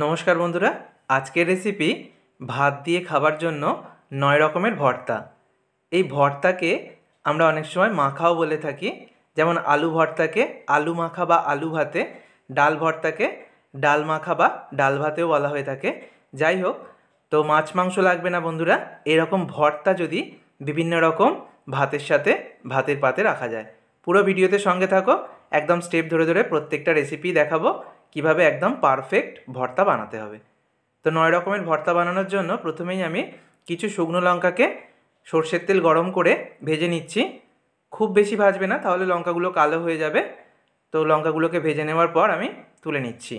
নমস্কার বন্ধুরা আজকের রেসিপি ভাত দিয়ে খাবার জন্য নয় রকমের ভর্তা এই ভর্তাকে আমরা অনেক সময় মাখাও বলে থাকি যেমন আলু ভর্তাকে আলু মাখা বা আলু ভাতে ডাল ভর্তাকে ডাল মাখা বা ডাল ভাতেও বলা হয়ে থাকে যাই হোক তো মাছ মাংস লাগবে না বন্ধুরা এরকম ভর্তা যদি বিভিন্ন রকম ভাতের সাথে ভাতের পাতে রাখা যায় পুরো ভিডিওতে সঙ্গে থাকো একদম স্টেপ ধরে ধরে প্রত্যেকটা রেসিপি দেখাবো কিভাবে একদম পারফেক্ট ভর্তা বানাতে হবে তো নয় রকমের ভর্তা বানানোর জন্য প্রথমেই আমি কিছু শুকনো লঙ্কাকে সর্ষের তেল গরম করে ভেজে নিচ্ছি খুব বেশি ভাজবে না তাহলে লঙ্কাগুলো কালো হয়ে যাবে তো লঙ্কাগুলোকে ভেজে নেওয়ার পর আমি তুলে নিচ্ছি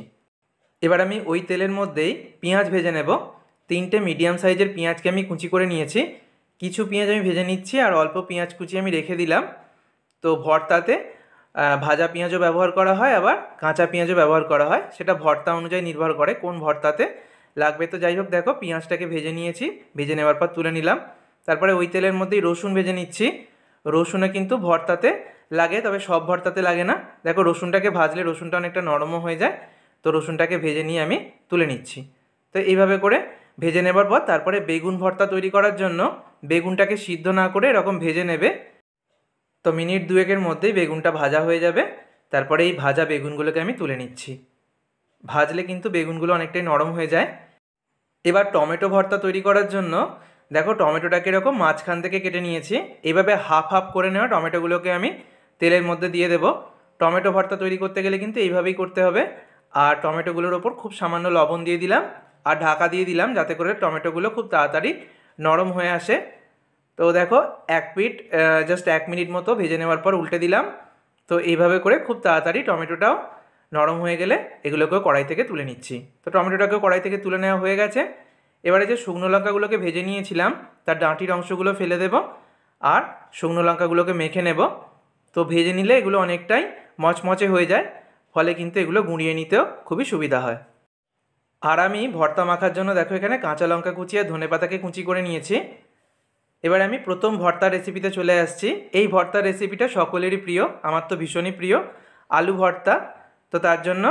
এবার আমি ওই তেলের মধ্যেই পেঁয়াজ ভেজে নেব তিনটে মিডিয়াম সাইজের পেঁয়াজকে আমি কুচি করে নিয়েছি কিছু পেঁয়াজ আমি ভেজে নিচ্ছি আর অল্প পেঁয়াজ কুচি আমি রেখে দিলাম তো ভর্তাতে ভাজা পেঁয়াজও ব্যবহার করা হয় আবার কাঁচা পেঁয়াজও ব্যবহার করা হয় সেটা ভর্তা অনুযায়ী নির্ভর করে কোন ভর্তাতে লাগবে তো যাই হোক দেখো পেঁয়াজটাকে ভেজে নিয়েছি ভেজে নেওয়ার পর তুলে নিলাম তারপরে ওই তেলের মধ্যেই রসুন ভেজে নিচ্ছি রসুনে কিন্তু ভর্তাতে লাগে তবে সব ভর্তাতে লাগে না দেখো রসুনটাকে ভাজলে রসুনটা অনেকটা নরমও হয়ে যায় তো রসুনটাকে ভেজে নিয়ে আমি তুলে নিচ্ছি তো এইভাবে করে ভেজে নেবার পর তারপরে বেগুন ভর্তা তৈরি করার জন্য বেগুনটাকে সিদ্ধ না করে এরকম ভেজে নেবে তো মিনিট দুয়েকের মধ্যেই বেগুনটা ভাজা হয়ে যাবে তারপরে এই ভাজা বেগুনগুলোকে আমি তুলে নিচ্ছি ভাজলে কিন্তু বেগুনগুলো অনেকটাই নরম হয়ে যায় এবার টমেটো ভর্তা তৈরি করার জন্য দেখো টমেটোটাকে এরকম মাঝখান থেকে কেটে নিয়েছি এভাবে হাফ হাফ করে নেওয়া টমেটোগুলোকে আমি তেলের মধ্যে দিয়ে দেব টমেটো ভর্তা তৈরি করতে গেলে কিন্তু এইভাবেই করতে হবে আর টমেটোগুলোর ওপর খুব সামান্য লবণ দিয়ে দিলাম আর ঢাকা দিয়ে দিলাম যাতে করে টমেটোগুলো খুব তাড়াতাড়ি নরম হয়ে আসে তো দেখো এক পিট জাস্ট এক মিনিট মতো ভেজে নেওয়ার পর উল্টে দিলাম তো এইভাবে করে খুব তাড়াতাড়ি টমেটোটাও নরম হয়ে গেলে এগুলোকেও কড়াই থেকে তুলে নিচ্ছি তো টমেটোটাকেও কড়াই থেকে তুলে নেওয়া হয়ে গেছে এবারে যে শুকনো লঙ্কাগুলোকে ভেজে নিয়েছিলাম তার ডাঁটির অংশগুলো ফেলে দেব আর শুকনো লঙ্কাগুলোকে মেখে নেব তো ভেজে নিলে এগুলো অনেকটাই মচমচে হয়ে যায় ফলে কিন্তু এগুলো গুঁড়িয়ে নিতেও খুবই সুবিধা হয় আর আমি ভর্তা মাখার জন্য দেখো এখানে কাঁচা লঙ্কা কুচিয়ে ধনেপাতাকে ধনে পাতাকে কুচি করে নিয়েছি এবার আমি প্রথম ভর্তা রেসিপিতে চলে আসছি এই ভর্তা রেসিপিটা সকলেরই প্রিয় আমার তো ভীষণই প্রিয় আলু ভর্তা তো তার জন্য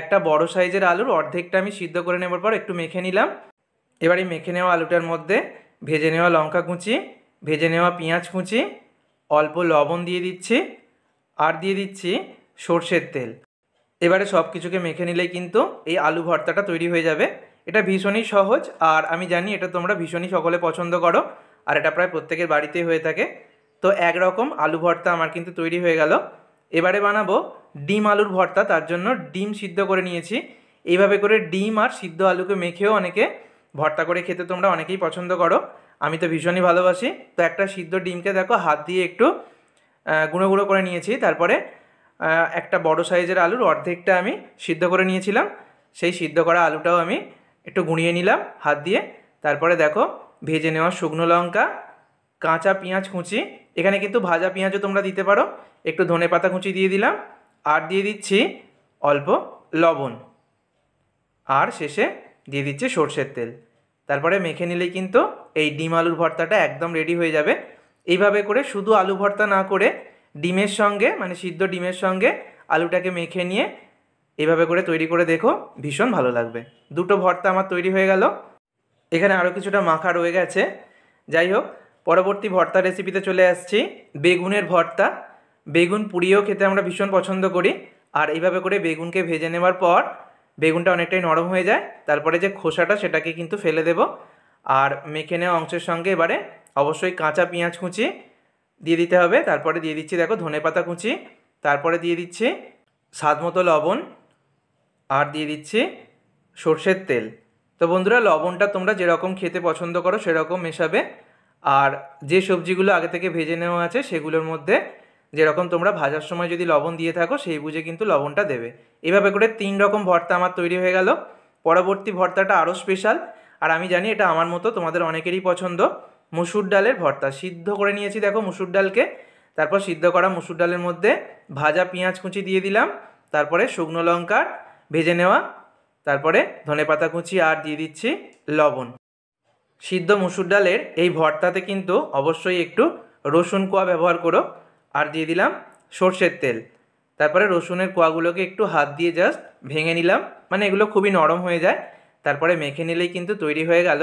একটা বড় সাইজের আলুর অর্ধেকটা আমি সিদ্ধ করে নেবার পর একটু মেখে নিলাম এবার এই মেখে নেওয়া আলুটার মধ্যে ভেজে নেওয়া লঙ্কা কুচি ভেজে নেওয়া পেঁয়াজ কুচি অল্প লবণ দিয়ে দিচ্ছি আর দিয়ে দিচ্ছি সর্ষের তেল এবারে সব কিছুকে মেখে নিলেই কিন্তু এই আলু ভর্তাটা তৈরি হয়ে যাবে এটা ভীষণই সহজ আর আমি জানি এটা তোমরা ভীষণই সকলে পছন্দ করো আর এটা প্রায় প্রত্যেকের বাড়িতেই হয়ে থাকে তো একরকম আলু ভর্তা আমার কিন্তু তৈরি হয়ে গেল এবারে বানাবো ডিম আলুর ভর্তা তার জন্য ডিম সিদ্ধ করে নিয়েছি এইভাবে করে ডিম আর সিদ্ধ আলুকে মেখেও অনেকে ভর্তা করে খেতে তোমরা অনেকেই পছন্দ করো আমি তো ভীষণই ভালোবাসি তো একটা সিদ্ধ ডিমকে দেখো হাত দিয়ে একটু গুঁড়ো গুঁড়ো করে নিয়েছি তারপরে একটা বড় সাইজের আলুর অর্ধেকটা আমি সিদ্ধ করে নিয়েছিলাম সেই সিদ্ধ করা আলুটাও আমি একটু গুঁড়িয়ে নিলাম হাত দিয়ে তারপরে দেখো ভেজে নেওয়া শুকনো লঙ্কা কাঁচা পেঁয়াজ কুঁচি এখানে কিন্তু ভাজা পেঁয়াজও তোমরা দিতে পারো একটু ধনে পাতা কুঁচি দিয়ে দিলাম আর দিয়ে দিচ্ছি অল্প লবণ আর শেষে দিয়ে দিচ্ছি সর্ষের তেল তারপরে মেখে নিলেই কিন্তু এই ডিম আলুর ভর্তাটা একদম রেডি হয়ে যাবে এইভাবে করে শুধু আলু ভর্তা না করে ডিমের সঙ্গে মানে সিদ্ধ ডিমের সঙ্গে আলুটাকে মেখে নিয়ে এভাবে করে তৈরি করে দেখো ভীষণ ভালো লাগবে দুটো ভর্তা আমার তৈরি হয়ে গেল এখানে আরও কিছুটা মাখা রয়ে গেছে যাই হোক পরবর্তী ভর্তা রেসিপিতে চলে আসছি বেগুনের ভর্তা বেগুন পুড়িয়েও খেতে আমরা ভীষণ পছন্দ করি আর এইভাবে করে বেগুনকে ভেজে নেওয়ার পর বেগুনটা অনেকটাই নরম হয়ে যায় তারপরে যে খোসাটা সেটাকে কিন্তু ফেলে দেব আর মেখে নেওয়া অংশের সঙ্গে এবারে অবশ্যই কাঁচা পেঁয়াজ কুচি দিয়ে দিতে হবে তারপরে দিয়ে দিচ্ছি দেখো ধনে পাতা কুচি তারপরে দিয়ে দিচ্ছি স্বাদ মতো লবণ আর দিয়ে দিচ্ছি সর্ষের তেল তো বন্ধুরা লবণটা তোমরা যেরকম খেতে পছন্দ করো সেরকম মেশাবে আর যে সবজিগুলো আগে থেকে ভেজে নেওয়া আছে সেগুলোর মধ্যে যেরকম তোমরা ভাজার সময় যদি লবণ দিয়ে থাকো সেই বুঝে কিন্তু লবণটা দেবে এভাবে করে তিন রকম ভর্তা আমার তৈরি হয়ে গেল পরবর্তী ভর্তাটা আরও স্পেশাল আর আমি জানি এটা আমার মতো তোমাদের অনেকেরই পছন্দ মুসুর ডালের ভর্তা সিদ্ধ করে নিয়েছি দেখো মুসুর ডালকে তারপর সিদ্ধ করা মুসুর ডালের মধ্যে ভাজা পেঁয়াজ কুচি দিয়ে দিলাম তারপরে শুকনো লঙ্কার ভেজে নেওয়া তারপরে ধনে পাতা কুচি আর দিয়ে দিচ্ছি লবণ সিদ্ধ মুসুর ডালের এই ভর্তাতে কিন্তু অবশ্যই একটু রসুন কোয়া ব্যবহার করো আর দিয়ে দিলাম সর্ষের তেল তারপরে রসুনের কোয়াগুলোকে একটু হাত দিয়ে জাস্ট ভেঙে নিলাম মানে এগুলো খুবই নরম হয়ে যায় তারপরে মেখে নিলেই কিন্তু তৈরি হয়ে গেল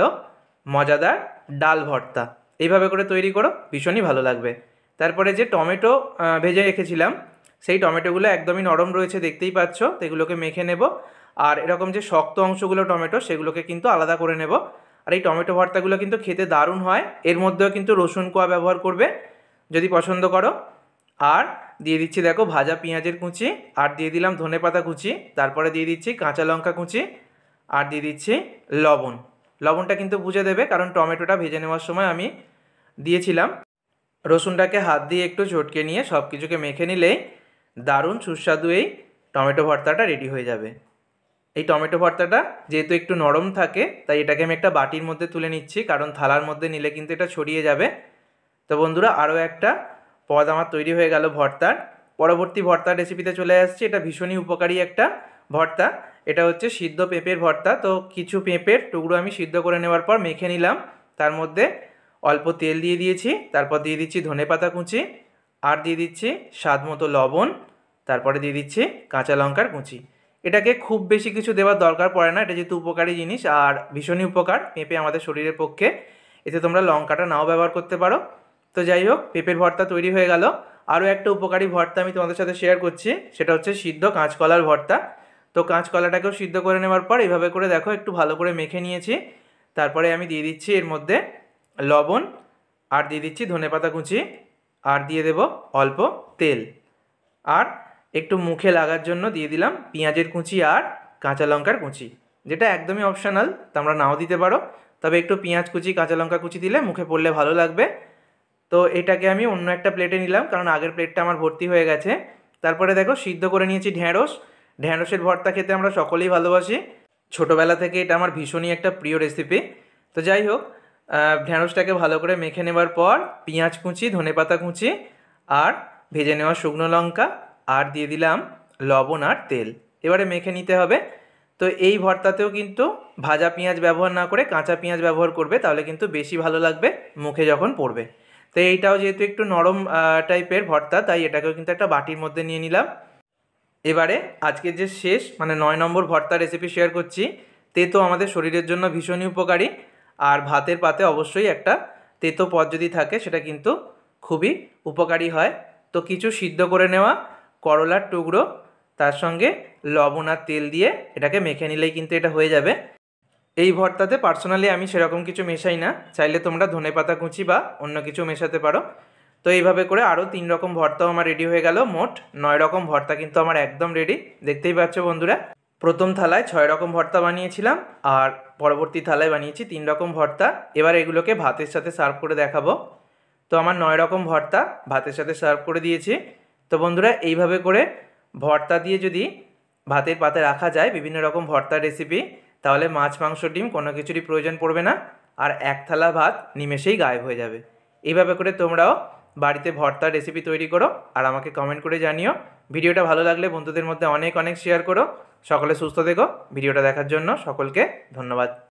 মজাদার ডাল ভর্তা এইভাবে করে তৈরি করো ভীষণই ভালো লাগবে তারপরে যে টমেটো ভেজে রেখেছিলাম সেই টমেটোগুলো একদমই নরম রয়েছে দেখতেই পাচ্ছ তো এগুলোকে মেখে নেব আর এরকম যে শক্ত অংশগুলো টমেটো সেগুলোকে কিন্তু আলাদা করে নেব আর এই টমেটো ভর্তাগুলো কিন্তু খেতে দারুণ হয় এর মধ্যেও কিন্তু রসুন কোয়া ব্যবহার করবে যদি পছন্দ করো আর দিয়ে দিচ্ছি দেখো ভাজা পেঁয়াজের কুচি আর দিয়ে দিলাম ধনে পাতা কুচি তারপরে দিয়ে দিচ্ছি কাঁচা লঙ্কা কুচি আর দিয়ে দিচ্ছি লবণ লবণটা কিন্তু বুঝে দেবে কারণ টমেটোটা ভেজে নেওয়ার সময় আমি দিয়েছিলাম রসুনটাকে হাত দিয়ে একটু চটকে নিয়ে সব কিছুকে মেখে নিলেই দারুণ সুস্বাদু এই টমেটো ভর্তাটা রেডি হয়ে যাবে এই টমেটো ভর্তাটা যেহেতু একটু নরম থাকে তাই এটাকে আমি একটা বাটির মধ্যে তুলে নিচ্ছি কারণ থালার মধ্যে নিলে কিন্তু এটা ছড়িয়ে যাবে তো বন্ধুরা আরও একটা পদ আমার তৈরি হয়ে গেল ভর্তার পরবর্তী ভর্তা রেসিপিতে চলে আসছে এটা ভীষণই উপকারী একটা ভর্তা এটা হচ্ছে সিদ্ধ পেঁপের ভর্তা তো কিছু পেঁপের টুকরো আমি সিদ্ধ করে নেওয়ার পর মেখে নিলাম তার মধ্যে অল্প তেল দিয়ে দিয়েছি তারপর দিয়ে দিচ্ছি ধনে পাতা কুঁচি আর দিয়ে দিচ্ছি স্বাদ মতো লবণ তারপরে দিয়ে দিচ্ছি কাঁচা লঙ্কার কুঁচি এটাকে খুব বেশি কিছু দেওয়ার দরকার পড়ে না এটা যেহেতু উপকারী জিনিস আর ভীষণই উপকার পেঁপে আমাদের শরীরের পক্ষে এতে তোমরা লঙ্কাটা নাও ব্যবহার করতে পারো তো যাই হোক পেঁপের ভর্তা তৈরি হয়ে গেল আরও একটা উপকারী ভর্তা আমি তোমাদের সাথে শেয়ার করছি সেটা হচ্ছে সিদ্ধ কাঁচকলার ভর্তা তো কাঁচকলাটাকেও সিদ্ধ করে নেওয়ার পর এইভাবে করে দেখো একটু ভালো করে মেখে নিয়েছি তারপরে আমি দিয়ে দিচ্ছি এর মধ্যে লবণ আর দিয়ে দিচ্ছি ধনেপাতা কুচি আর দিয়ে দেব অল্প তেল আর একটু মুখে লাগার জন্য দিয়ে দিলাম পেঁয়াজের কুচি আর কাঁচা লঙ্কার কুচি যেটা একদমই অপশনাল তোমরা নাও দিতে পারো তবে একটু পেঁয়াজ কুচি কাঁচা লঙ্কা কুচি দিলে মুখে পড়লে ভালো লাগবে তো এটাকে আমি অন্য একটা প্লেটে নিলাম কারণ আগের প্লেটটা আমার ভর্তি হয়ে গেছে তারপরে দেখো সিদ্ধ করে নিয়েছি ঢ্যাঁড়স ঢ্যাঁড়সের ভর্তা খেতে আমরা সকলেই ভালোবাসি ছোটোবেলা থেকে এটা আমার ভীষণই একটা প্রিয় রেসিপি তো যাই হোক ঢ্যাঁড়সটাকে ভালো করে মেখে নেবার পর পেঁয়াজ কুচি ধনেপাতা কুচি আর ভেজে নেওয়া শুকনো লঙ্কা আর দিয়ে দিলাম লবণ আর তেল এবারে মেখে নিতে হবে তো এই ভর্তাতেও কিন্তু ভাজা পেঁয়াজ ব্যবহার না করে কাঁচা পেঁয়াজ ব্যবহার করবে তাহলে কিন্তু বেশি ভালো লাগবে মুখে যখন পড়বে তো এইটাও যেহেতু একটু নরম টাইপের ভর্তা তাই এটাকেও কিন্তু একটা বাটির মধ্যে নিয়ে নিলাম এবারে আজকে যে শেষ মানে নয় নম্বর ভর্তা রেসিপি শেয়ার করছি তেতো আমাদের শরীরের জন্য ভীষণই উপকারী আর ভাতের পাতে অবশ্যই একটা তেতো পদ যদি থাকে সেটা কিন্তু খুবই উপকারী হয় তো কিছু সিদ্ধ করে নেওয়া করলার টুকরো তার সঙ্গে লবণ আর তেল দিয়ে এটাকে মেখে নিলেই কিন্তু এটা হয়ে যাবে এই ভর্তাতে পার্সোনালি আমি সেরকম কিছু মেশাই না চাইলে তোমরা ধনে পাতা কুচি বা অন্য কিছু মেশাতে পারো তো এইভাবে করে আরও তিন রকম ভর্তাও আমার রেডি হয়ে গেল মোট নয় রকম ভর্তা কিন্তু আমার একদম রেডি দেখতেই পাচ্ছ বন্ধুরা প্রথম থালায় ছয় রকম ভর্তা বানিয়েছিলাম আর পরবর্তী থালায় বানিয়েছি তিন রকম ভর্তা এবার এগুলোকে ভাতের সাথে সার্ভ করে দেখাবো তো আমার নয় রকম ভর্তা ভাতের সাথে সার্ভ করে দিয়েছি তো বন্ধুরা এইভাবে করে ভর্তা দিয়ে যদি ভাতের পাতে রাখা যায় বিভিন্ন রকম ভর্তার রেসিপি তাহলে মাছ মাংস ডিম কোনো কিছুরই প্রয়োজন পড়বে না আর এক থালা ভাত নিমেষেই গায়েব হয়ে যাবে এইভাবে করে তোমরাও বাড়িতে ভর্তার রেসিপি তৈরি করো আর আমাকে কমেন্ট করে জানিও ভিডিওটা ভালো লাগলে বন্ধুদের মধ্যে অনেক অনেক শেয়ার করো সকলে সুস্থ দেখো ভিডিওটা দেখার জন্য সকলকে ধন্যবাদ